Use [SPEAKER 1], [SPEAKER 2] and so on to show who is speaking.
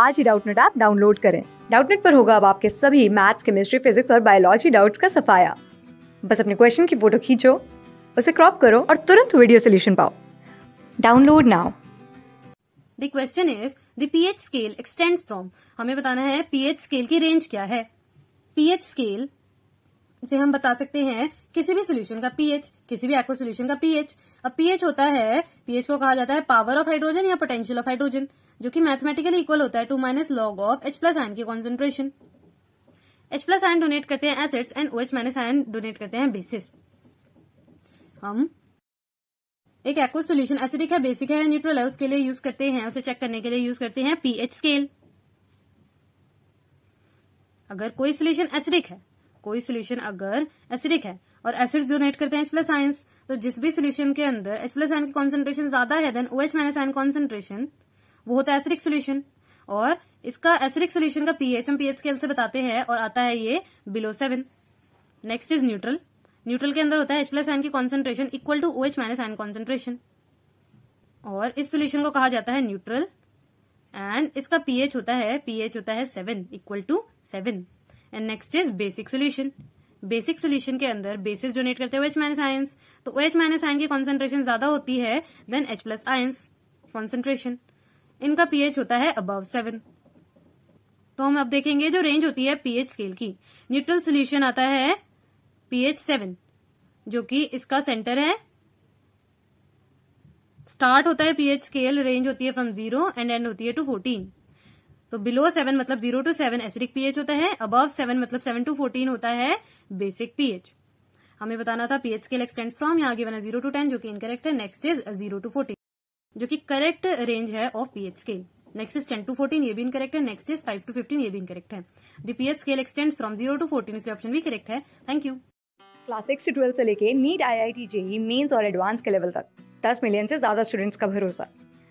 [SPEAKER 1] आज ही Doubtnut app download करें डाउटनेट पर होगा अब आपके सभी मैथ्स केमिस्ट्री फिजिक्स और बायोलॉजी डाउट्स का सफाया बस अपने क्वेश्चन की फोटो खींचो उसे क्रॉप करो और तुरंत वीडियो सोल्यूशन पाओ download now
[SPEAKER 2] the question is the pH scale extends from हमें बताना है पीएच स्केल की रेंज क्या है पीएच स्केल से हम बता सकते हैं किसी भी सोल्यूशन का पीएच किसी भी एक्वा सोल्यूशन का पीएच अब पीएच होता है पीएच को कहा जाता है पावर ऑफ हाइड्रोजन या पोटेंशियल ऑफ हाइड्रोजन जो कि मैथमेटिकली इक्वल होता है to minus log of H plus ion की concentration H plus ion donate करते हैं acids and O H minus ion donate करते हैं बेसिस हम एक एक्वा सोल्यूशन एसिडिक है बेसिक है न्यूट्रल है उसके लिए यूज करते हैं उसे चेक करने के लिए यूज करते हैं पीएच स्केल अगर कोई सोल्यूशन एसिडिक है कोई सोल्यूशन अगर एसिडिक है और एसिड डोनेट करते हैं एच प्लस आयंस तो जिस भी सोल्यूशन के अंदर एच प्लस आइन की कॉन्सेंट्रेशन ज्यादा है then O H minus ion concentration वो होता है एसिडिक सोल्यूशन और इसका एसिडिक सोल्यूशन का पीएच हम पीएच स्केल से बताते हैं और आता है ये below seven next is neutral neutral के अंदर होता है एच प्लस आइन की concentration equal to O H minus ion concentration और इस सोल्यूशन को कहा जाता है न्यूट्रल एंड इसका पीएच होता है पीएच होता है seven equal to seven and next is basic solution basic solution के अंदर बेसिस डोनेट करते हैं एच माइनस आयंस तो ओ एच माइनस आयन की कॉन्सेंट्रेशन ज्यादा होती है then H plus ions concentration इनका पीएच होता है अबव सेवन तो हम अब देखेंगे जो रेंज होती है पीएच स्केल की न्यूट्रल सोल्यूशन आता है पीएच सेवन जो कि इसका सेंटर है स्टार्ट होता है पीएच स्केल रेंज होती है फ्रॉम जीरो एंड एंड होती है टू फोर्टीन तो बिलो सेवन मतलब zero to seven acidic pH होता है अबव सेवन मतलब सेवन टू फोर्टीन होता है बेसिक पीएच हमें बताना था पीएच स्केल एक्सटेंड फ्रॉम यहाँ आगे बना जीरो टू टेन जो कि इनकरेक्ट है next is zero to fourteen जो कि करेक्ट रेंज है of pH scale next is ten to fourteen ये भी इनकरेक्ट है next is five to fifteen ये भी इनकरेक्ट है the pH scale extend from zero to fourteen इसलिए ऑप्शन भी करेक्ट है
[SPEAKER 1] थैंक यू क्लास सिक्स से ट्वेल्व से लेके NEET I I T JEE Mains और एडवांस के लेवल तक दस मिलियन से ज्यादा स्टूडेंट्स का भरोसा